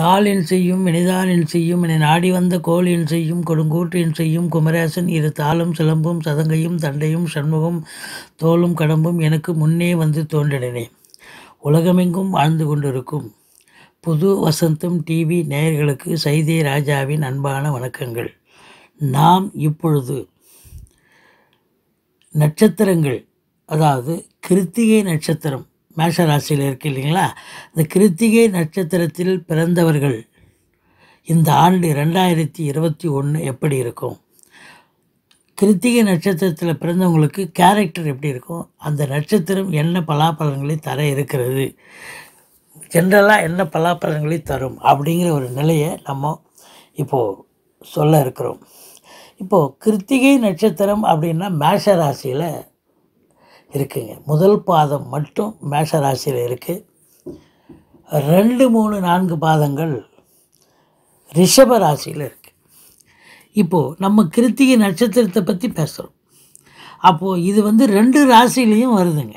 நாளின் செய்யும் இனிதாளின் செய்யும் என நாடி வந்த கோழியின் செய்யும் கொடுங்கூற்றின் செய்யும் குமரேசன் இரு தாளும் சிலம்பும் சதங்கையும் தண்டையும் சண்முகம் தோளும் கடம்பும் எனக்கு முன்னே வந்து தோன்றினேன் உலகமெங்கும் வாழ்ந்து கொண்டிருக்கும் புது வசந்தம் டிவி நேயர்களுக்கு சைதே ராஜாவின் அன்பான வணக்கங்கள் நாம் இப்பொழுது நட்சத்திரங்கள் அதாவது கிருத்திகை நட்சத்திரம் மேஷராசியில் இருக்குது இல்லைங்களா இந்த கிருத்திகை நட்சத்திரத்தில் பிறந்தவர்கள் இந்த ஆண்டு ரெண்டாயிரத்தி இருபத்தி ஒன்று எப்படி இருக்கும் கிருத்திகை நட்சத்திரத்தில் பிறந்தவங்களுக்கு கேரக்டர் எப்படி இருக்கும் அந்த நட்சத்திரம் என்ன பலாபலன்களை தர இருக்கிறது ஜென்ரலாக என்ன பலாபலன்களை தரும் அப்படிங்கிற ஒரு நிலையை நம்ம இப்போது சொல்ல இருக்கிறோம் இப்போது கிருத்திகை நட்சத்திரம் அப்படின்னா மேஷ ராசியில் இருக்குங்க முதல் பாதம் மட்டும் மேஷராசியில் இருக்குது ரெண்டு மூணு நான்கு பாதங்கள் ரிஷப ராசியில் இருக்குது இப்போது நம்ம கிருத்திகை நட்சத்திரத்தை பற்றி பேசுகிறோம் அப்போது இது வந்து ரெண்டு ராசிலையும் வருதுங்க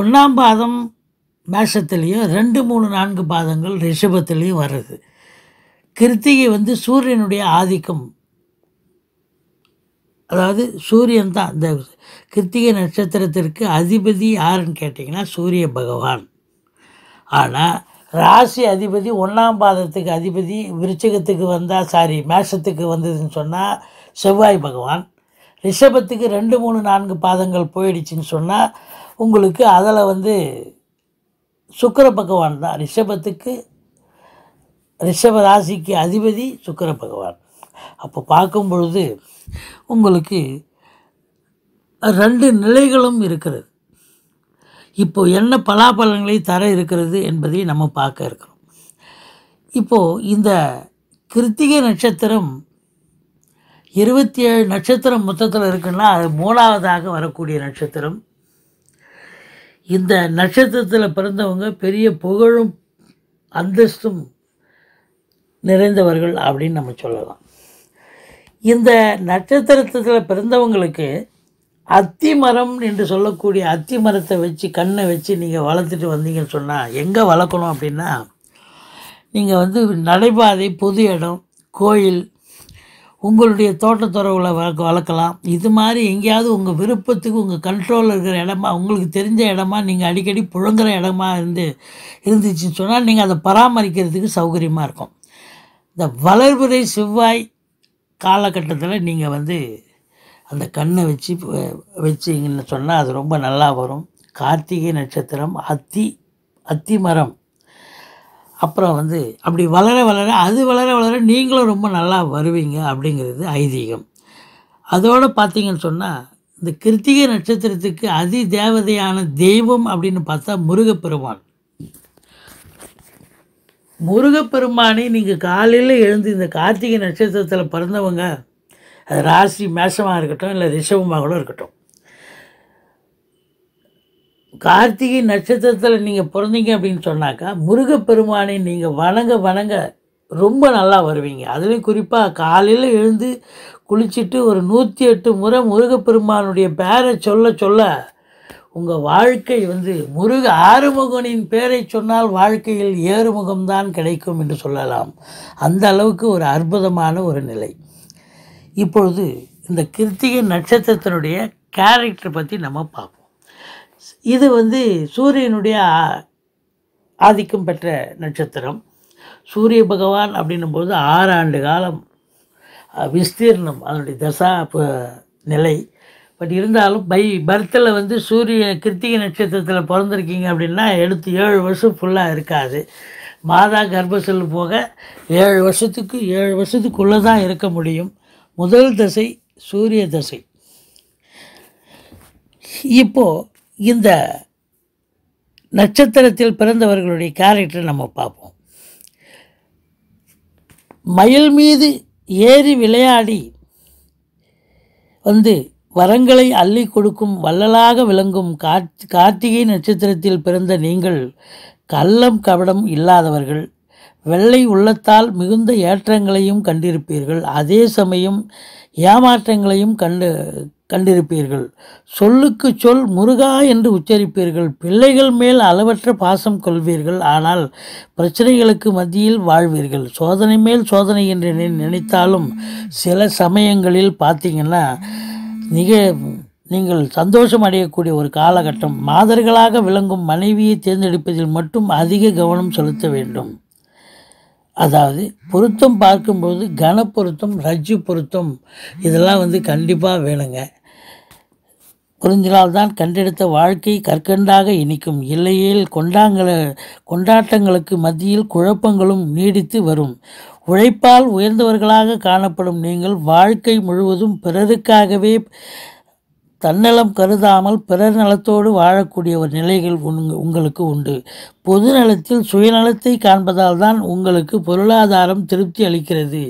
ஒன்றாம் பாதம் மேஷத்துலேயும் ரெண்டு மூணு நான்கு பாதங்கள் ரிஷபத்துலேயும் வருது கிருத்திகை வந்து சூரியனுடைய ஆதிக்கம் அதாவது சூரியன் தான் இந்த கிருத்திகை நட்சத்திரத்திற்கு அதிபதி யாருன்னு கேட்டிங்கன்னா சூரிய பகவான் ஆனால் ராசி அதிபதி ஒன்றாம் பாதத்துக்கு அதிபதி விருச்சகத்துக்கு வந்தால் சாரி மேஷத்துக்கு வந்ததுன்னு சொன்னால் செவ்வாய் பகவான் ரிஷபத்துக்கு ரெண்டு மூணு நான்கு பாதங்கள் போயிடுச்சுன்னு சொன்னால் உங்களுக்கு அதில் வந்து சுக்கர பகவான் தான் ரிஷபத்துக்கு ரிஷப ராசிக்கு அதிபதி சுக்கர பகவான் அப்போ பார்க்கும் பொழுது உங்களுக்கு ரெண்டு நிலைகளும் இருக்கிறது இப்போ என்ன பலாபலங்களை தர இருக்கிறது என்பதை நம்ம பார்க்க இருக்கிறோம் இப்போது இந்த கிருத்திகை நட்சத்திரம் இருபத்தி ஏழு நட்சத்திரம் மொத்தத்தில் இருக்குன்னா அது மூணாவதாக வரக்கூடிய நட்சத்திரம் இந்த நட்சத்திரத்தில் பிறந்தவங்க பெரிய புகழும் அந்தஸ்தும் நிறைந்தவர்கள் அப்படின்னு நம்ம சொல்லலாம் இந்த நட்சத்திரத்தில் பிறந்தவங்களுக்கு அத்தி மரம் என்று சொல்லக்கூடிய அத்தி மரத்தை வச்சு கண்ணை வச்சு நீங்கள் வளர்த்துட்டு வந்தீங்கன்னு சொன்னால் எங்கே வளர்க்கணும் அப்படின்னா நீங்கள் வந்து நடைபாதை பொது இடம் கோயில் உங்களுடைய தோட்டத்துறவுகளை வளர்க்க வளர்க்கலாம் இது மாதிரி எங்கேயாவது உங்கள் விருப்பத்துக்கு உங்கள் கண்ட்ரோலில் இருக்கிற இடமா உங்களுக்கு தெரிஞ்ச இடமா நீங்கள் அடிக்கடி புழங்குற இடமா இருந்து இருந்துச்சுன்னு சொன்னால் நீங்கள் அதை பராமரிக்கிறதுக்கு சௌகரியமாக இருக்கும் இந்த வளர்புரை செவ்வாய் காலகட்டத்தில் நீங்கள் வந்து அந்த கண்ணை வச்சு வச்சிங்கன்னு சொன்னால் அது ரொம்ப நல்லா வரும் கார்த்திகை நட்சத்திரம் அத்தி அத்தி மரம் அப்புறம் வந்து அப்படி வளர வளர அது வளர வளர நீங்களும் ரொம்ப நல்லா வருவீங்க அப்படிங்கிறது ஐதீகம் அதோடு பார்த்தீங்கன்னு சொன்னால் இந்த கிருத்திகை நட்சத்திரத்துக்கு அதி தேவதையான தெய்வம் அப்படின்னு பார்த்தா முருகப்பெருமான் முருகப்பெருமானை நீங்கள் காலையில் எழுந்து இந்த கார்த்திகை நட்சத்திரத்தில் பிறந்தவங்க அது ராசி மேஷமாக இருக்கட்டும் இல்லை ரிஷபமாக கூட இருக்கட்டும் கார்த்திகை நட்சத்திரத்தில் நீங்கள் பிறந்தீங்க அப்படின்னு சொன்னாக்கா முருகப்பெருமானை நீங்கள் வணங்க வணங்க ரொம்ப நல்லா வருவீங்க அதுலேயும் குறிப்பாக காலையில் எழுந்து குளிச்சுட்டு ஒரு நூற்றி எட்டு முறை முருகப்பெருமானுடைய பேரை சொல்ல சொல்ல உங்கள் வாழ்க்கை வந்து முருக ஆறுமுகனின் பேரை சொன்னால் வாழ்க்கையில் ஏறுமுகம்தான் கிடைக்கும் என்று சொல்லலாம் அந்த அளவுக்கு ஒரு அற்புதமான ஒரு நிலை இப்பொழுது இந்த கிருத்திகை நட்சத்திரத்தினுடைய கேரக்டர் பற்றி நம்ம பார்ப்போம் இது வந்து சூரியனுடைய ஆதிக்கம் பெற்ற நட்சத்திரம் சூரிய பகவான் அப்படின்னும் போது ஆறு ஆண்டு காலம் விஸ்தீர்ணம் அதனுடைய தசா நிலை பட் இருந்தாலும் பை பர்த்தில் வந்து சூரிய கிருத்திகை நட்சத்திரத்தில் பிறந்திருக்கீங்க அப்படின்னா எடுத்து ஏழு வருஷம் ஃபுல்லாக இருக்காது மாதா கர்ப்பசெல் போக ஏழு வருஷத்துக்கு ஏழு வருஷத்துக்குள்ளே தான் இருக்க முடியும் முதல் தசை சூரிய தசை இப்போது இந்த நட்சத்திரத்தில் பிறந்தவர்களுடைய கேரக்டர் நம்ம பார்ப்போம் மயில் மீது ஏறி விளையாடி வந்து வரங்களை அள்ளி கொடுக்கும் வள்ளலாக விளங்கும் கார்த்திகை நட்சத்திரத்தில் பிறந்த நீங்கள் கள்ளம் கபடம் இல்லாதவர்கள் வெள்ளை உள்ளத்தால் மிகுந்த ஏற்றங்களையும் கண்டிருப்பீர்கள் அதே சமயம் ஏமாற்றங்களையும் கண்டு கண்டிருப்பீர்கள் சொல்லுக்கு சொல் முருகா என்று உச்சரிப்பீர்கள் பிள்ளைகள் மேல் அளவற்ற பாசம் கொள்வீர்கள் ஆனால் பிரச்சனைகளுக்கு மத்தியில் வாழ்வீர்கள் சோதனை மேல் சோதனை என்று நினைத்தாலும் சில சமயங்களில் பார்த்தீங்கன்னா நிக நீங்கள் சந்தோஷம் அடையக்கூடிய ஒரு காலகட்டம் மாதர்களாக விளங்கும் மனைவியை தேர்ந்தெடுப்பதில் மட்டும் அதிக கவனம் செலுத்த வேண்டும் அதாவது பொருத்தம் பார்க்கும்போது கனப்பொருத்தம் ரஜ்ஜு பொருத்தம் இதெல்லாம் வந்து கண்டிப்பாக வேணுங்க புரிஞ்சினால்தான் கண்டெடுத்த வாழ்க்கை கற்கண்டாக இனிக்கும் இல்லையேல் கொண்டாங்கள கொண்டாட்டங்களுக்கு மத்தியில் குழப்பங்களும் நீடித்து வரும் உழைப்பால் உயர்ந்தவர்களாக காணப்படும் நீங்கள் வாழ்க்கை முழுவதும் பிறருக்காகவே தன்னலம் கருதாமல் பிறர் நலத்தோடு வாழக்கூடிய ஒரு நிலைகள் உங்களுக்கு உண்டு பொது நலத்தில் சுயநலத்தை காண்பதால் தான் உங்களுக்கு பொருளாதாரம் திருப்தி அளிக்கிறது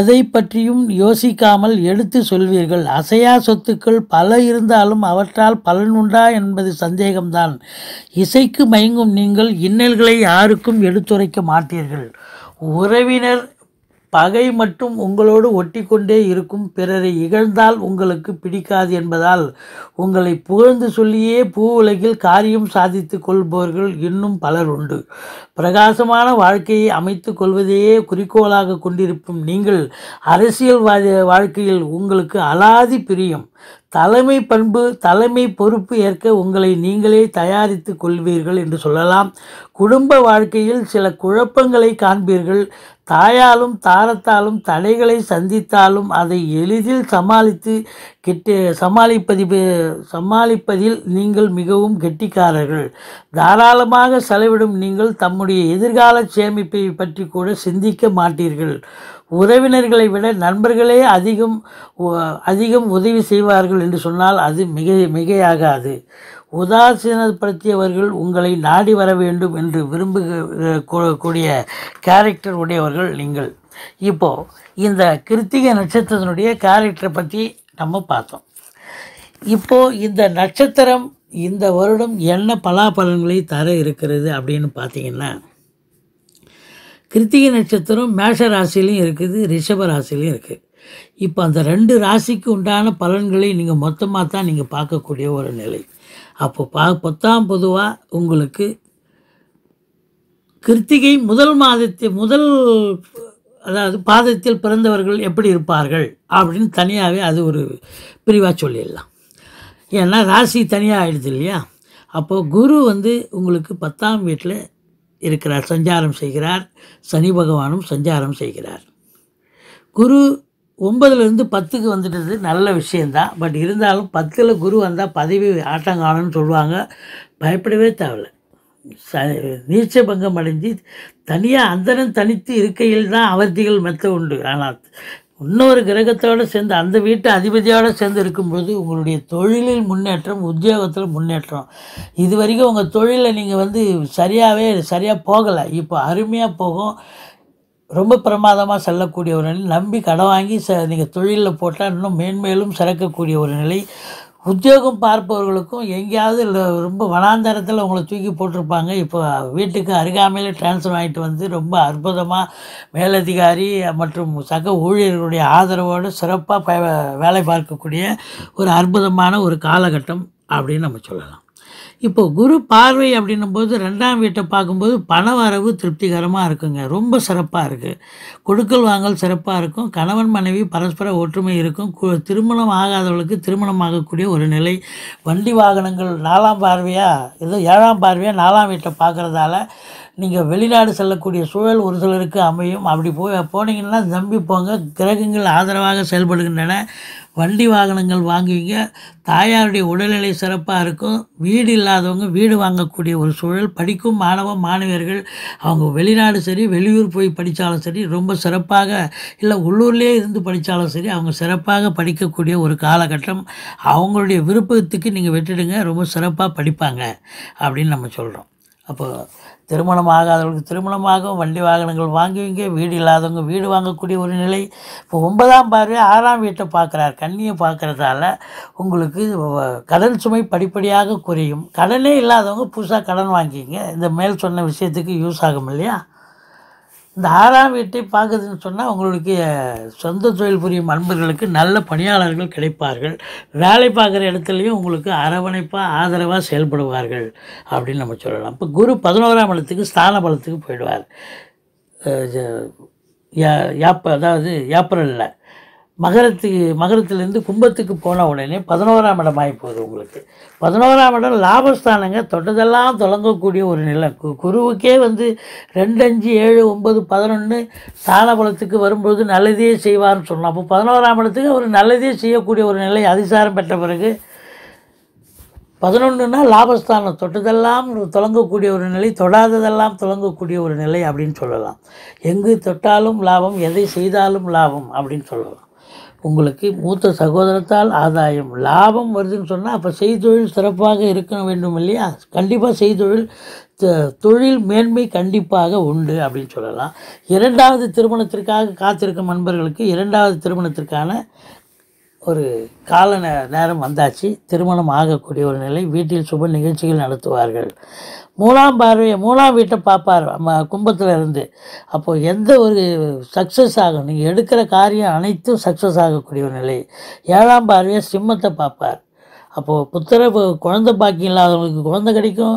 எதை பற்றியும் யோசிக்காமல் எடுத்து சொல்வீர்கள் அசையா சொத்துக்கள் பல இருந்தாலும் அவற்றால் பலன் உண்டா என்பது சந்தேகம்தான் இசைக்கு மயங்கும் நீங்கள் இன்னல்களை யாருக்கும் எடுத்துரைக்க மாட்டீர்கள் உறவினர் பகை மட்டும் உங்களோடு ஒட்டிக்கொண்டே இருக்கும் பிறரை இகழ்ந்தால் உங்களுக்கு பிடிக்காது என்பதால் உங்களை புகழ்ந்து சொல்லியே பூ உலகில் காரியம் சாதித்து கொள்பவர்கள் இன்னும் பலர் உண்டு பிரகாசமான வாழ்க்கையை அமைத்து கொள்வதையே குறிக்கோளாக கொண்டிருக்கும் நீங்கள் அரசியல்வாதி வாழ்க்கையில் உங்களுக்கு அலாதி பிரியம் தலைமை பண்பு தலைமை பொறுப்பு ஏற்க உங்களை நீங்களே தயாரித்து கொள்வீர்கள் என்று சொல்லலாம் குடும்ப வாழ்க்கையில் சில குழப்பங்களை காண்பீர்கள் தாயாலும் தாரத்தாலும் தடைகளை சந்தித்தாலும் அதை எளிதில் சமாளித்து கெட்டி சமாளிப்பது சமாளிப்பதில் நீங்கள் மிகவும் கெட்டிக்காரர்கள் தாராளமாக செலவிடும் நீங்கள் தம்முடைய எதிர்கால சேமிப்பை பற்றி கூட சிந்திக்க மாட்டீர்கள் உறவினர்களை விட நண்பர்களே அதிகம் அதிகம் உதவி செய்வார்கள் என்று சொன்னால் அது மிக மிகையாகாது உதாசீனப்படுத்தியவர்கள் உங்களை நாடி வர வேண்டும் என்று விரும்புகூடிய கேரக்டர் உடையவர்கள் நீங்கள் இப்போது இந்த கிருத்திகை நட்சத்திரத்தினுடைய கேரக்டரை பற்றி நம்ம பார்த்தோம் இப்போது இந்த நட்சத்திரம் இந்த வருடம் என்ன பலாபலன்களை தர இருக்கிறது அப்படின்னு பார்த்தீங்கன்னா கிருத்திகை நட்சத்திரம் மேஷ ராசிலையும் இருக்குது ரிஷப ராசிலையும் இருக்குது இப்போ அந்த ரெண்டு ராசிக்கு உண்டான பலன்களை நீங்கள் மொத்தமாக தான் நீங்கள் பார்க்கக்கூடிய ஒரு நிலை அப்போ பா பத்தாம் பொதுவாக உங்களுக்கு கிருத்திகை முதல் மாதத்தை முதல் அதாவது பாதத்தில் பிறந்தவர்கள் எப்படி இருப்பார்கள் அப்படின்னு தனியாகவே அது ஒரு பிரிவாக சொல்லிடலாம் ஏன்னா ராசி தனியாக ஆகிடுது இல்லையா அப்போது குரு வந்து உங்களுக்கு பத்தாம் வீட்டில் இருக்கிறார் சஞ்சாரம் செய்கிறார் சனி பகவானும் சஞ்சாரம் செய்கிறார் குரு ஒன்பதுலேருந்து பத்துக்கு வந்துட்டது நல்ல விஷயந்தான் பட் இருந்தாலும் பத்தில் குரு வந்தால் பதவி ஆட்டங்காலன்னு சொல்லுவாங்க பயப்படவே தேவையில்ல ச நீச்ச பங்கம் அடைஞ்சு தனியாக அந்தனம் தனித்து இருக்கையில் தான் அவர்த்திகள் மெத்த உண்டு ஆனால் இன்னொரு கிரகத்தோடு சேர்ந்து அந்த வீட்டு அதிபதியோடு சேர்ந்து இருக்கும்போது உங்களுடைய தொழிலில் முன்னேற்றம் உத்தியோகத்தில் முன்னேற்றம் இது வரைக்கும் உங்கள் தொழிலை நீங்கள் வந்து சரியாகவே சரியாக போகலை இப்போ அருமையாக போகும் ரொம்ப பிரமாதமாக செல்லக்கூடிய ஒரு நிலை நம்பி கடன் வாங்கி ச நீங்கள் தொழிலில் போட்டால் இன்னும் மேன்மேலும் சிறக்கக்கூடிய ஒரு நிலை உத்தியோகம் பார்ப்பவர்களுக்கும் எங்கேயாவது ரொம்ப வனாந்தரத்தில் உங்களை தூக்கி போட்டிருப்பாங்க இப்போ வீட்டுக்கு அருகாமையில் டிரான்ஸ்ஃபர் ஆகிட்டு வந்து ரொம்ப அற்புதமாக மேலதிகாரி மற்றும் சக ஊழியர்களுடைய ஆதரவோடு சிறப்பாக வேலை பார்க்கக்கூடிய ஒரு அற்புதமான ஒரு காலகட்டம் அப்படின்னு நம்ம சொல்லலாம் இப்போ குரு பார்வை அப்படின்னும் போது ரெண்டாம் வீட்டை பார்க்கும்போது பண வரவு திருப்திகரமாக இருக்குங்க ரொம்ப சிறப்பாக இருக்குது கொடுக்கல் வாங்கல் சிறப்பாக இருக்கும் கணவன் மனைவி பரஸ்பர ஒற்றுமை இருக்கும் திருமணம் ஆகாதவர்களுக்கு திருமணம் ஆகக்கூடிய ஒரு நிலை வண்டி வாகனங்கள் நாலாம் பார்வையாக ஏதோ ஏழாம் பார்வையாக நாலாம் வீட்டை பார்க்குறதால நீங்கள் வெளிநாடு செல்லக்கூடிய சூழல் ஒரு சிலருக்கு அமையும் அப்படி போய் போனீங்கன்னா நம்பி போங்க கிரகங்கள் ஆதரவாக செயல்படுகின்றன வண்டி வாகனங்கள் வாங்குவீங்க தாயாருடைய உடல்நிலை சிறப்பாக இருக்கும் வீடு இல்லாதவங்க வீடு வாங்கக்கூடிய ஒரு சூழல் படிக்கும் மாணவ மாணவியர்கள் அவங்க வெளிநாடு சரி வெளியூர் போய் படித்தாலும் சரி ரொம்ப சிறப்பாக இல்லை உள்ளூர்லேயே இருந்து படித்தாலும் சரி அவங்க சிறப்பாக படிக்கக்கூடிய ஒரு காலகட்டம் அவங்களுடைய விருப்பத்துக்கு நீங்கள் விட்டுடுங்க ரொம்ப சிறப்பாக படிப்பாங்க அப்படின்னு நம்ம சொல்கிறோம் அப்போது திருமணம் ஆகாதவர்களுக்கு திருமணமாகவும் வண்டி வாகனங்கள் வாங்குவீங்க வீடு இல்லாதவங்க வீடு வாங்கக்கூடிய ஒரு நிலை இப்போ ஒன்பதாம் பார்வை ஆறாம் வீட்டை பார்க்குறார் கண்ணியை பார்க்குறதால உங்களுக்கு கடன் சுமை படிப்படியாக குறையும் கடனே இல்லாதவங்க புதுசாக கடன் வாங்கிங்க இந்த மேல் சொன்ன விஷயத்துக்கு யூஸ் ஆகும் இல்லையா இந்த ஆறாம் வீட்டை பார்க்குதுன்னு சொன்னால் உங்களுக்கு சொந்த தொழில் புரியும் அன்பர்களுக்கு நல்ல பணியாளர்கள் கிடைப்பார்கள் வேலை பார்க்குற இடத்துலையும் உங்களுக்கு அரவணைப்பாக ஆதரவாக செயல்படுவார்கள் அப்படின்னு நம்ம சொல்லலாம் இப்போ குரு பதினோராம் இடத்துக்கு ஸ்தான பலத்துக்கு போயிடுவார் யாப்ப அதாவது ஏப்ரலில் மகரத்துக்கு மகரத்திலேருந்து கும்பத்துக்கு போன உடனே பதினோராம் இடம் ஆகிப்போகுது உங்களுக்கு பதினோராம் இடம் லாபஸ்தானங்க தொட்டதெல்லாம் தொடங்கக்கூடிய ஒரு நிலை கு குருவுக்கே வந்து ரெண்டு அஞ்சு ஏழு ஒம்பது பதினொன்று ஸ்தான பலத்துக்கு வரும்பொழுது நல்லதே செய்வார்னு சொன்னோம் அப்போ பதினோராம் இடத்துக்கு அவர் நல்லதே செய்யக்கூடிய ஒரு நிலை அதிசாரம் பெற்ற பிறகு பதினொன்றுனா லாபஸ்தானம் தொட்டதெல்லாம் தொடங்கக்கூடிய ஒரு நிலை தொடாததெல்லாம் தொடங்கக்கூடிய ஒரு நிலை அப்படின்னு சொல்லலாம் எங்கு தொட்டாலும் லாபம் எதை செய்தாலும் லாபம் அப்படின்னு சொல்லலாம் உங்களுக்கு மூத்த சகோதரத்தால் ஆதாயம் லாபம் வருதுன்னு சொன்னால் அப்போ செய்தொழில் சிறப்பாக இருக்க வேண்டும் இல்லையா கண்டிப்பாக செய்தொழில் தொழில் மேன்மை கண்டிப்பாக உண்டு அப்படின்னு சொல்லலாம் இரண்டாவது திருமணத்திற்காக காத்திருக்கும் நண்பர்களுக்கு இரண்டாவது திருமணத்திற்கான ஒரு கால நேரம் வந்தாச்சு திருமணம் ஆகக்கூடிய ஒரு நிலை வீட்டில் சுப நிகழ்ச்சிகள் நடத்துவார்கள் மூலாம் பார்வையை மூலாம் வீட்டை பார்ப்பார் நம்ம கும்பத்தில் இருந்து அப்போது எந்த ஒரு சக்ஸஸ் ஆகும் நீங்கள் எடுக்கிற காரியம் அனைத்தும் சக்ஸஸ் ஆகக்கூடிய ஒரு நிலை ஏழாம் பார்வையை சிம்மத்தை பார்ப்பார் அப்போது புத்திர குழந்த பாக்கி இல்லாதவங்களுக்கு குழந்தை கிடைக்கும்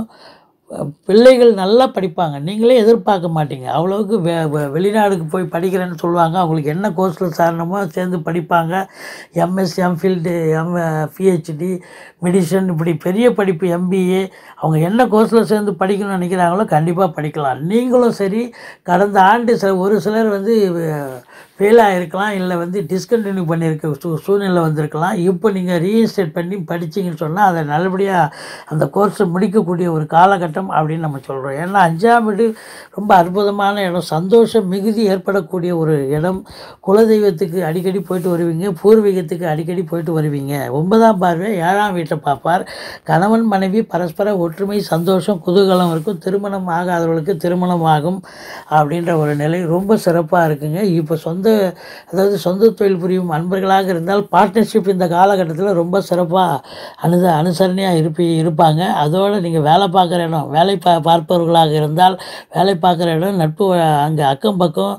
பிள்ளைகள் நல்லா படிப்பாங்க நீங்களே எதிர்பார்க்க மாட்டீங்க அவ்வளோவுக்கு வெ வெளிநாடுக்கு போய் படிக்கிறேன்னு சொல்லுவாங்க அவங்களுக்கு என்ன கோர்ஸில் சாரணமோ சேர்ந்து படிப்பாங்க எம்எஸ் எம்ஃபில்டு எம் பிஹெச்டி மெடிசன் இப்படி பெரிய படிப்பு எம்பிஏ அவங்க என்ன கோர்ஸில் சேர்ந்து படிக்கணும்னு நினைக்கிறாங்களோ கண்டிப்பாக படிக்கலாம் நீங்களும் சரி கடந்த ஆண்டு சில ஒரு சிலர் வந்து ஃபெயில் ஆகிருக்கலாம் இல்லை வந்து டிஸ்கண்டினியூ பண்ணியிருக்க சூ சூழ்நிலை வந்திருக்கலாம் இப்போ நீங்கள் ரீஇன்ஸ்டேட் பண்ணி படிச்சிங்கன்னு சொன்னால் அதை நல்லபடியாக அந்த கோர்ஸை முடிக்கக்கூடிய ஒரு காலகட்டம் அப்படின்னு நம்ம சொல்கிறோம் ஏன்னா அஞ்சாம் வீடு ரொம்ப அற்புதமான இடம் சந்தோஷம் மிகுதி ஏற்படக்கூடிய ஒரு இடம் குலதெய்வத்துக்கு அடிக்கடி போயிட்டு வருவீங்க பூர்வீகத்துக்கு அடிக்கடி போயிட்டு வருவீங்க ஒன்பதாம் பார்வை ஏழாம் வீட்டை பார்ப்பார் கணவன் மனைவி பரஸ்பர ஒற்றுமை சந்தோஷம் குதூகலம் இருக்கும் திருமணம் ஆகாதவர்களுக்கு திருமணம் ஆகும் அப்படின்ற ஒரு நிலை ரொம்ப சிறப்பாக இருக்குங்க இப்போ சொந்த அதாவது சொந்த தொழில் புரியும் அன்பர்களாக இருந்தால் பார்ட்னர்ஷிப் இந்த காலகட்டத்தில் ரொம்ப சிறப்பாக அனுச அனுசரணையாக இருப்பி இருப்பாங்க அதோடு நீங்கள் வேலை பார்க்குற இடம் வேலை பா பார்ப்பவர்களாக இருந்தால் வேலை பார்க்குற இடம் நட்பு அங்கே அக்கம் பக்கம்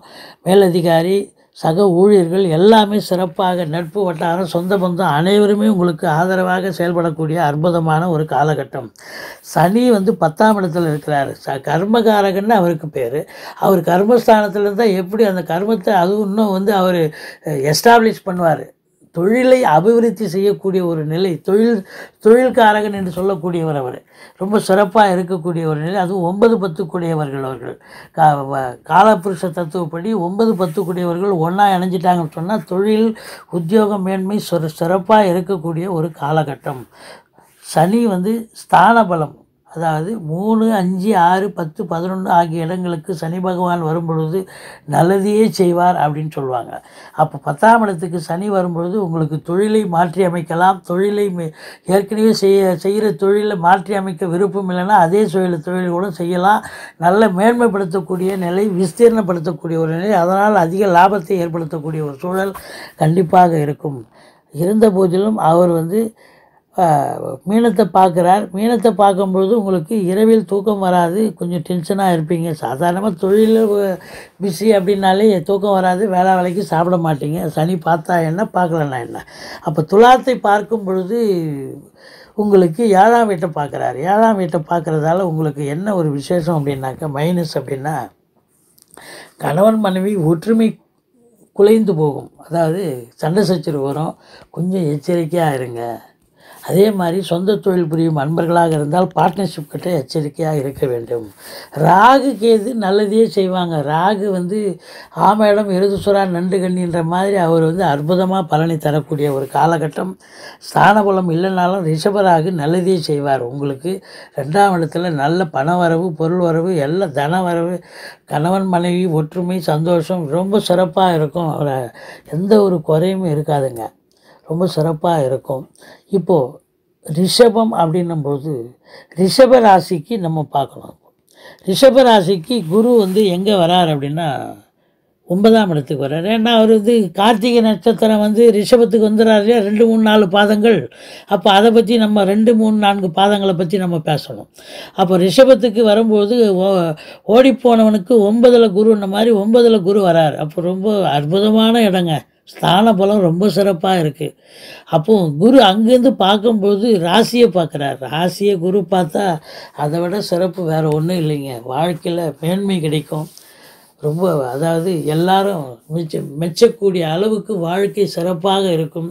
மேலதிகாரி சக ஊழியர்கள் எல்லாமே சிறப்பாக நட்பு வட்டாரம் சொந்த பந்தம் அனைவருமே உங்களுக்கு ஆதரவாக செயல்படக்கூடிய அற்புதமான ஒரு காலகட்டம் சனி வந்து பத்தாம் இடத்துல இருக்கிறார் ச கர்மகாரகன்னு அவருக்கு பேர் அவர் கர்மஸ்தானத்தில் இருந்தால் எப்படி அந்த கர்மத்தை அதுவும் இன்னும் வந்து அவர் எஸ்டாப்ளிஷ் பண்ணுவார் தொழிலை அபிவிருத்தி செய்யக்கூடிய ஒரு நிலை தொழில் தொழில்காரகன் என்று சொல்லக்கூடியவர் அவர் ரொம்ப சிறப்பாக இருக்கக்கூடிய ஒரு நிலை அதுவும் ஒன்பது பத்து கூடியவர்கள் அவர்கள் கா காலபுருஷ தத்துவப்படி ஒன்பது பத்து கூடியவர்கள் ஒன்றா இணைஞ்சிட்டாங்கன்னு சொன்னால் தொழில் உத்தியோக மேன்மை சிறப்பாக இருக்கக்கூடிய ஒரு காலகட்டம் சனி வந்து ஸ்தான பலம் அதாவது மூணு அஞ்சு ஆறு பத்து பதினொன்று ஆகிய இடங்களுக்கு சனி பகவான் வரும்பொழுது நல்லதையே செய்வார் அப்படின்னு சொல்லுவாங்க அப்போ பத்தாம் இடத்துக்கு சனி வரும்பொழுது உங்களுக்கு தொழிலை மாற்றி அமைக்கலாம் தொழிலை ஏற்கனவே செய்ய செய்கிற தொழிலை மாற்றி அமைக்க விருப்பம் இல்லைன்னா அதே தொழில் தொழில் கூட செய்யலாம் நல்ல மேன்மைப்படுத்தக்கூடிய நிலை விஸ்தீர்ணப்படுத்தக்கூடிய ஒரு நிலை அதனால் அதிக லாபத்தை ஏற்படுத்தக்கூடிய ஒரு சூழல் கண்டிப்பாக இருக்கும் இருந்த போதிலும் அவர் வந்து மீனத்தை பார்க்குறார் மீனத்தை பார்க்கும்பொழுது உங்களுக்கு இரவில் தூக்கம் வராது கொஞ்சம் டென்ஷனாக இருப்பீங்க சாதாரணமாக தொழில் பிஸி அப்படின்னாலே தூக்கம் வராது வேலை வேலைக்கு சாப்பிட மாட்டீங்க சனி பார்த்தா என்ன பார்க்கலன்னா என்ன அப்போ துலாத்தை பார்க்கும் பொழுது உங்களுக்கு ஏழாம் வீட்டை பார்க்குறாரு ஏழாம் வீட்டை பார்க்குறதால உங்களுக்கு என்ன ஒரு விசேஷம் அப்படின்னாக்கா மைனஸ் அப்படின்னா கணவன் மனைவி ஒற்றுமை குலைந்து போகும் அதாவது சண்டை சச்சரவு வரும் கொஞ்சம் எச்சரிக்கையாக இருங்க அதே மாதிரி சொந்த தொழில் புரியும் அன்பர்களாக இருந்தால் பார்ட்னர்ஷிப் கிட்ட எச்சரிக்கையாக இருக்க வேண்டும் ராகு கேது நல்லதே செய்வாங்க ராகு வந்து ஆமையிடம் எருதுசுரா நண்டு கண்ணின்ற மாதிரி அவர் வந்து அற்புதமாக பலனை தரக்கூடிய ஒரு காலகட்டம் ஸ்தானபலம் இல்லைனாலும் ரிஷபராகு நல்லதே செய்வார் உங்களுக்கு ரெண்டாம் இடத்துல நல்ல பண வரவு பொருள் வரவு எல்லாம் தன வரவு கணவன் மனைவி ஒற்றுமை சந்தோஷம் ரொம்ப சிறப்பாக இருக்கும் அவரை எந்த ஒரு குறையும் இருக்காதுங்க ரொம்ப சிறப்பாக இருக்கும் இப்போது ரிஷபம் அப்படின்னும்போது ரிஷப ராசிக்கு நம்ம பார்க்கணும் ரிஷப ராசிக்கு குரு வந்து எங்கே வராரு அப்படின்னா ஒன்பதாம் இடத்துக்கு வர்றார் ஏன்னா அவர் வந்து கார்த்திகை நட்சத்திரம் வந்து ரிஷபத்துக்கு வந்துடுறாரு இல்லையா ரெண்டு மூணு நாலு பாதங்கள் அப்போ அதை பற்றி நம்ம ரெண்டு மூணு நான்கு பாதங்களை பற்றி நம்ம பேசணும் அப்போ ரிஷபத்துக்கு வரும்போது ஓடிப்போனவனுக்கு ஒன்பதில் குருன்ன மாதிரி ஒன்பதில் குரு வரார் அப்போ ரொம்ப அற்புதமான இடங்க ஸ்தான பலம் ரொம்ப சிறப்பாக இருக்குது அப்போது குரு அங்கேருந்து பார்க்கும்போது ராசியை பார்க்குறார் ராசியை குரு பார்த்தா அதை விட சிறப்பு வேறு ஒன்றும் இல்லைங்க வாழ்க்கையில் மேன்மை கிடைக்கும் ரொம்ப அதாவது எல்லாரும் மிச்ச மெச்சக்கூடிய அளவுக்கு வாழ்க்கை சிறப்பாக இருக்கும்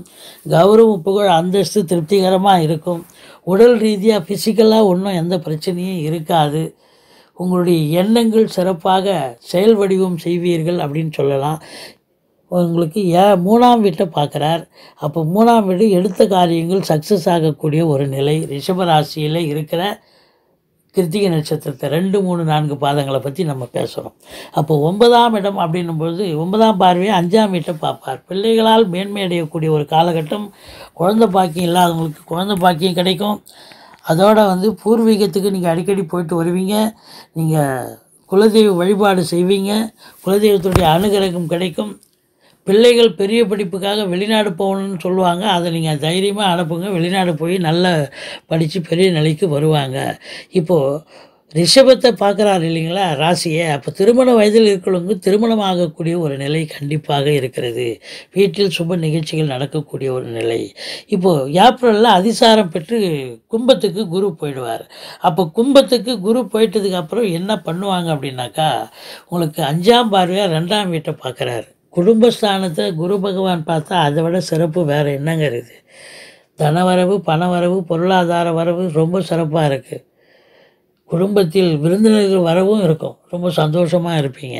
கௌரவ புகழ் அந்தஸ்து திருப்திகரமாக இருக்கும் உடல் ரீதியாக ஃபிசிக்கலாக ஒன்றும் எந்த பிரச்சனையும் இருக்காது உங்களுடைய எண்ணங்கள் சிறப்பாக செயல் வடிவம் செய்வீர்கள் அப்படின்னு சொல்லலாம் உங்களுக்கு ஏ மூணாம் வீட்டை பார்க்குறார் அப்போ மூணாம் வீடு எடுத்த காரியங்கள் சக்ஸஸ் ஆகக்கூடிய ஒரு நிலை ரிஷபராசியில் இருக்கிற கிருத்திகை நட்சத்திரத்தை ரெண்டு மூணு நான்கு பாதங்களை பற்றி நம்ம பேசுகிறோம் அப்போ ஒன்பதாம் இடம் அப்படின்னும்போது ஒன்பதாம் பார்வையை அஞ்சாம் வீட்டை பார்ப்பார் பிள்ளைகளால் மேன்மை அடையக்கூடிய ஒரு காலகட்டம் குழந்தை பாக்கியம் இல்லாதவங்களுக்கு குழந்தை பாக்கியம் கிடைக்கும் அதோடு வந்து பூர்வீகத்துக்கு நீங்கள் அடிக்கடி போயிட்டு வருவீங்க நீங்கள் குலதெய்வ வழிபாடு செய்வீங்க குலதெய்வத்துடைய அனுகிரகம் கிடைக்கும் பிள்ளைகள் பெரிய படிப்புக்காக வெளிநாடு போகணும்னு சொல்லுவாங்க அதை நீங்கள் தைரியமாக அனுப்புங்க வெளிநாடு போய் நல்லா படித்து பெரிய நிலைக்கு வருவாங்க இப்போது ரிஷபத்தை பார்க்குறாரு இல்லைங்களா ராசியை அப்போ திருமண வயதில் இருக்கிறவங்க திருமணம் ஆகக்கூடிய ஒரு நிலை கண்டிப்பாக இருக்கிறது வீட்டில் சுப நிகழ்ச்சிகள் நடக்கக்கூடிய ஒரு நிலை இப்போது ஏப்ரலில் அதிசாரம் பெற்று கும்பத்துக்கு குரு போயிடுவார் அப்போ கும்பத்துக்கு குரு போயிட்டதுக்கப்புறம் என்ன பண்ணுவாங்க அப்படின்னாக்கா உங்களுக்கு அஞ்சாம் பார்வையாக ரெண்டாம் வீட்டை பார்க்குறாரு குடும்பஸ்தானத்தில் குரு பகவான் பார்த்தா அதை விட சிறப்பு வேறு என்னங்க இருக்குது தனவரவு பணவரவு பொருளாதார வரவு ரொம்ப சிறப்பாக இருக்குது குடும்பத்தில் விருந்தினர்கள் வரவும் இருக்கும் ரொம்ப சந்தோஷமாக இருப்பீங்க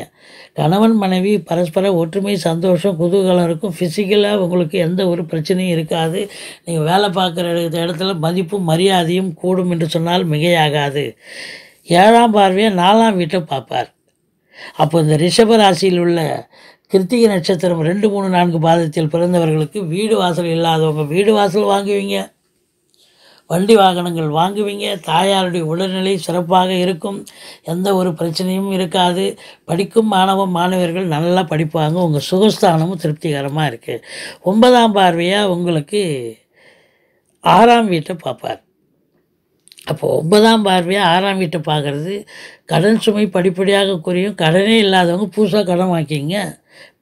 கணவன் மனைவி பரஸ்பர ஒற்றுமை சந்தோஷம் குதூகலம் இருக்கும் ஃபிசிக்கலாக உங்களுக்கு எந்த ஒரு பிரச்சனையும் இருக்காது நீங்கள் வேலை பார்க்குற இடத்துல மதிப்பும் மரியாதையும் கூடும் என்று சொன்னால் மிகையாகாது ஏழாம் பார்வையை நாலாம் வீட்டை பார்ப்பார் அப்போ இந்த ரிஷபராசியில் உள்ள கிருத்திகை நட்சத்திரம் ரெண்டு மூணு நான்கு பாதத்தில் பிறந்தவர்களுக்கு வீடு வாசல் இல்லாதவங்க வீடு வாசல் வாங்குவீங்க வண்டி வாகனங்கள் வாங்குவீங்க தாயாருடைய உடல்நிலை சிறப்பாக இருக்கும் எந்த ஒரு பிரச்சனையும் இருக்காது படிக்கும் மாணவ மாணவர்கள் நல்லா படிப்பாங்க உங்கள் சுகஸ்தானமும் திருப்திகரமாக இருக்குது ஒன்பதாம் பார்வையாக உங்களுக்கு ஆறாம் வீட்டை பார்ப்பார் அப்போ ஒன்பதாம் பார்வையாக ஆறாம் வீட்டை பார்க்குறது கடன் சுமை படிப்படியாக குறையும் கடனே இல்லாதவங்க புதுசாக கடன் வாங்கிக்கிங்க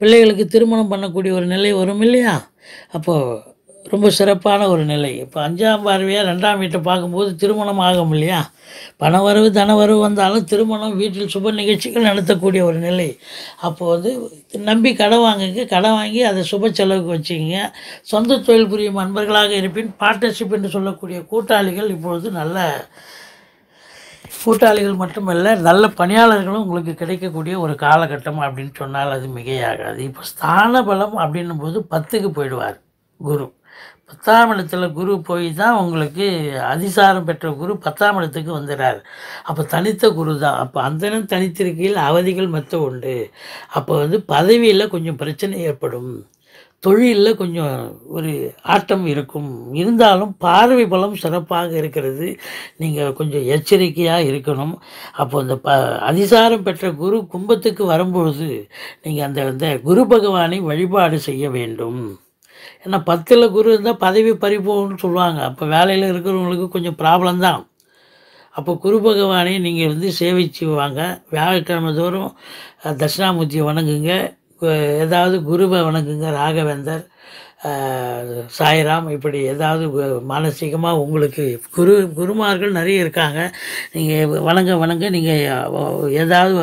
பிள்ளைகளுக்கு திருமணம் பண்ணக்கூடிய ஒரு நிலை வரும் இல்லையா அப்போது ரொம்ப சிறப்பான ஒரு நிலை இப்போ அஞ்சாம் பார்வையாக ரெண்டாம் வீட்டை பார்க்கும்போது திருமணம் ஆகும் இல்லையா பண வரவு தன வரவு வந்தாலும் திருமணம் வீட்டில் சுப நிகழ்ச்சிகள் நடத்தக்கூடிய ஒரு நிலை அப்போது வந்து நம்பி கடை வாங்குங்க கடை வாங்கி அதை சுப செலவுக்கு வச்சுக்கிங்க சொந்த தொழில் புரியும் நண்பர்களாக இருப்பின் பார்ட்னர்ஷிப் என்று சொல்லக்கூடிய கூட்டாளிகள் இப்பொழுது நல்ல கூட்டாளிகள் மட்டுமல்ல நல்ல பணியாளர்களும் உங்களுக்கு கிடைக்கக்கூடிய ஒரு காலகட்டம் அப்படின்னு சொன்னால் அது மிகையாகாது இப்போ ஸ்தான பலம் அப்படின்னும் போது பத்துக்கு போயிடுவார் குரு பத்தாம் இடத்துல குரு போய் தான் உங்களுக்கு அதிசாரம் பெற்ற குரு பத்தாம் இடத்துக்கு வந்துடுறார் அப்போ தனித்த குரு தான் அப்போ அந்தனம் தனித்திருக்கையில் அவதிகள் மற்ற உண்டு அப்போ வந்து பதவியில் கொஞ்சம் பிரச்சனை ஏற்படும் தொழிலில் கொஞ்சம் ஒரு ஆட்டம் இருக்கும் இருந்தாலும் பார்வை பலம் சிறப்பாக இருக்கிறது நீங்கள் கொஞ்சம் எச்சரிக்கையாக இருக்கணும் அப்போ இந்த ப அதிசாரம் பெற்ற குரு கும்பத்துக்கு வரும்பொழுது நீங்கள் அந்த அந்த குரு பகவானை வழிபாடு செய்ய வேண்டும் ஏன்னா பத்தில் குரு இருந்தால் பதவி பறிப்போம்னு சொல்லுவாங்க அப்போ வேலையில் இருக்கிறவங்களுக்கு கொஞ்சம் ப்ராப்ளம் தான் அப்போ குரு பகவானை நீங்கள் வந்து சேவிச்சு வாங்க வியாழக்கிழமை தோறும் தட்சிணாமூர்த்தியை வணங்குங்க ஏதாவது குருவை வணங்குங்க ராகவேந்தர் சாய்ராம் இப்படி ஏதாவது மானசீகமாக உங்களுக்கு குரு குருமார்கள் நிறைய இருக்காங்க நீங்கள் வணங்க வணங்க நீங்கள் ஏதாவது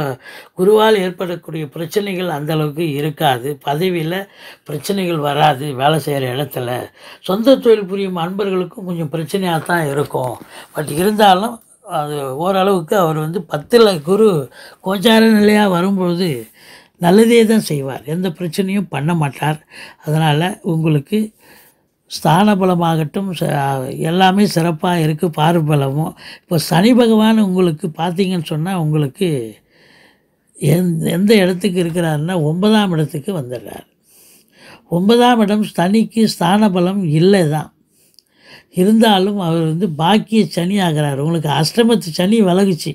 குருவால் ஏற்படக்கூடிய பிரச்சனைகள் அந்தளவுக்கு இருக்காது பதவியில் பிரச்சனைகள் வராது வேலை செய்கிற இடத்துல சொந்த தொழில் புரியும் அன்பர்களுக்கும் கொஞ்சம் பிரச்சனையாக தான் இருக்கும் பட் இருந்தாலும் அது ஓரளவுக்கு அவர் வந்து பத்தில் குரு கோச்சார நிலையாக வரும்பொழுது நல்லதே தான் செய்வார் எந்த பிரச்சனையும் பண்ண மாட்டார் அதனால் உங்களுக்கு ஸ்தான பலமாகட்டும் எல்லாமே சிறப்பாக இருக்குது பார்பலமும் இப்போ சனி பகவான் உங்களுக்கு பார்த்தீங்கன்னு சொன்னால் உங்களுக்கு எந்த எந்த இடத்துக்கு இருக்கிறாருன்னா ஒன்பதாம் இடத்துக்கு வந்துடுறார் ஒன்பதாம் இடம் சனிக்கு ஸ்தான பலம் இல்லை தான் இருந்தாலும் அவர் வந்து பாக்கிய சனி ஆகிறார் உங்களுக்கு அஷ்டமத்து சனி விலகுச்சு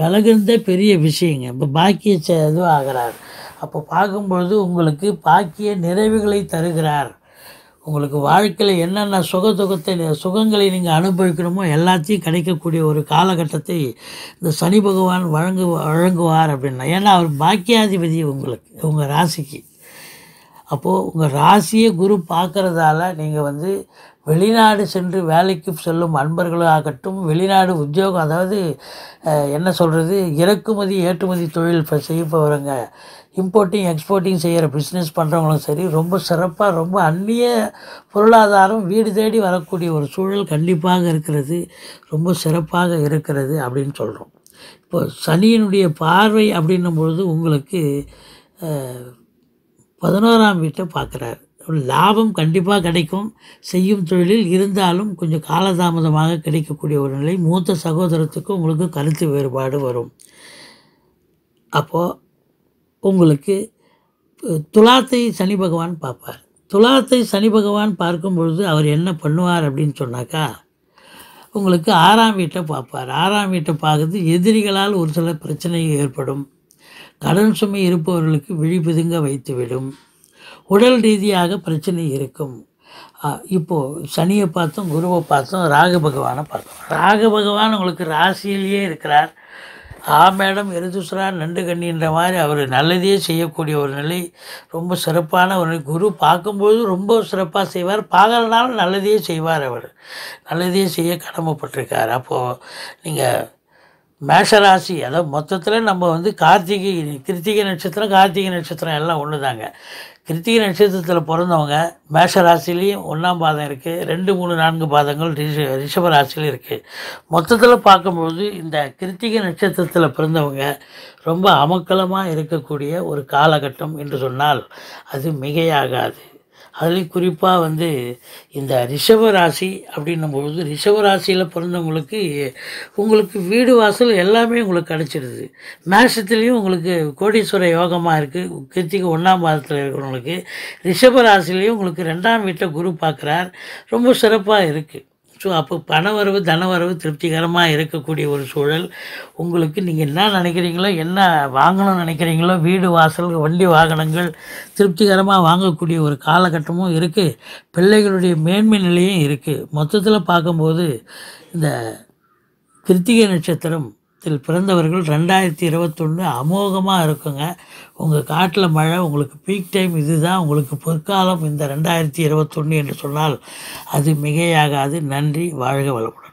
விலகுந்தே பெரிய விஷயங்க இப்போ பாக்கிய இதுவாகிறார் அப்போ பார்க்கும்பொழுது உங்களுக்கு பாக்கிய நிறைவுகளை தருகிறார் உங்களுக்கு வாழ்க்கையில் என்னென்ன சுக துகத்தை சுகங்களை நீங்கள் அனுபவிக்கணுமோ எல்லாத்தையும் கிடைக்கக்கூடிய ஒரு காலகட்டத்தை இந்த சனி பகவான் வழங்கு வழங்குவார் அப்படின்னா ஏன்னா அவர் பாக்கியாதிபதி உங்களுக்கு உங்கள் ராசிக்கு அப்போது உங்கள் ராசியை குரு பார்க்குறதால நீங்கள் வந்து வெளிநாடு சென்று வேலைக்கு செல்லும் அன்பர்களாகட்டும் வெளிநாடு உத்தியோகம் அதாவது என்ன சொல்கிறது இறக்குமதி ஏற்றுமதி தொழில் இப்போ செய்யப்பவருங்க இம்போர்ட்டிங் எக்ஸ்போர்ட்டிங் செய்கிற பிஸ்னஸ் பண்ணுறவங்களும் சரி ரொம்ப சிறப்பாக ரொம்ப அந்நிய பொருளாதாரம் வீடு தேடி வரக்கூடிய ஒரு சூழல் கண்டிப்பாக இருக்கிறது ரொம்ப சிறப்பாக இருக்கிறது அப்படின்னு சொல்கிறோம் இப்போ சனியினுடைய பார்வை அப்படின்னும் பொழுது உங்களுக்கு பதினோராம் வீட்டை பார்க்குறாரு லாபம் கண்டிப்பாக கிடைக்கும் செய்யும் தொழிலில் இருந்தாலும் கொஞ்சம் காலதாமதமாக கிடைக்கக்கூடிய ஒரு நிலை மூத்த சகோதரத்துக்கு உங்களுக்கு கருத்து வேறுபாடு வரும் அப்போது உங்களுக்கு துலாத்தை சனி பகவான் பார்ப்பார் துலாத்தை சனி பகவான் பார்க்கும் பொழுது அவர் என்ன பண்ணுவார் அப்படின்னு சொன்னாக்கா உங்களுக்கு ஆறாம் வீட்டை பார்ப்பார் ஆறாம் வீட்டை பார்க்குறது எதிரிகளால் ஒரு சில பிரச்சனை ஏற்படும் கடன் சுமை இருப்பவர்களுக்கு விழிப்புதுங்க வைத்துவிடும் உடல் ரீதியாக பிரச்சனை இருக்கும் இப்போது சனியை பார்த்தோம் குருவை பார்த்தோம் ராக பகவானை பார்த்தோம் ராக பகவான் உங்களுக்கு ராசியிலேயே இருக்கிறார் ஆ மேடம் எருதுசுரா நண்டு கண்ணின்ற மாதிரி அவர் நல்லதே செய்யக்கூடிய ஒரு நிலை ரொம்ப சிறப்பான ஒரு நிலை குரு பார்க்கும்போது ரொம்ப சிறப்பாக செய்வார் பார்க்கறதுனால நல்லதே செய்வார் அவர் நல்லதே செய்ய கடமைப்பட்டிருக்கார் அப்போது நீங்கள் மேஷராசி அதாவது மொத்தத்தில் நம்ம வந்து கார்த்திகை கிருத்திகை நட்சத்திரம் கார்த்திகை நட்சத்திரம் எல்லாம் ஒன்று தாங்க கிருத்திகை நட்சத்திரத்தில் பிறந்தவங்க மேஷ ஒன்றாம் பாதம் இருக்குது ரெண்டு மூணு நான்கு பாதங்கள் ரிஷ ரிஷபராசிலையும் இருக்குது மொத்தத்தில் பார்க்கும்போது இந்த கிருத்திகை நட்சத்திரத்தில் பிறந்தவங்க ரொம்ப அமக்கலமாக இருக்கக்கூடிய ஒரு காலகட்டம் என்று சொன்னால் அது மிகையாகாது அதுலேயும் குறிப்பாக வந்து இந்த ரிஷபராசி அப்படின்னும் பொழுது ரிஷபராசியில் பிறந்தவங்களுக்கு உங்களுக்கு வீடு வாசல் எல்லாமே உங்களுக்கு கிடச்சிருது மேஷத்துலேயும் உங்களுக்கு கோடீஸ்வர யோகமாக இருக்குது கிருத்திகை ஒன்றாம் மாதத்தில் இருக்கிறவங்களுக்கு ரிஷபராசிலையும் உங்களுக்கு ரெண்டாம் வீட்டை குரு பார்க்குறார் ரொம்ப சிறப்பாக இருக்குது ஸோ அப்போ பணவரவு தனவரவு திருப்திகரமாக இருக்கக்கூடிய ஒரு சூழல் உங்களுக்கு நீங்கள் என்ன நினைக்கிறீங்களோ என்ன வாங்கணும்னு நினைக்கிறீங்களோ வீடு வாசல் வண்டி வாகனங்கள் திருப்திகரமாக வாங்கக்கூடிய ஒரு காலகட்டமும் இருக்குது பிள்ளைகளுடைய மேன்மை நிலையும் இருக்குது மொத்தத்தில் பார்க்கும்போது இந்த கிருத்திகை நட்சத்திரம் த்தில் பிறந்தவர்கள் ரெண்டாயிரத்தி இருபத்தொன்று அமோகமாக இருக்குங்க உங்கள் காட்டில் மழை உங்களுக்கு பீக் டைம் இதுதான் உங்களுக்கு பொற்காலம் இந்த ரெண்டாயிரத்தி இருபத்தொன்று என்று சொன்னால் அது மிகையாகாது நன்றி வாழ்க வளமுடன்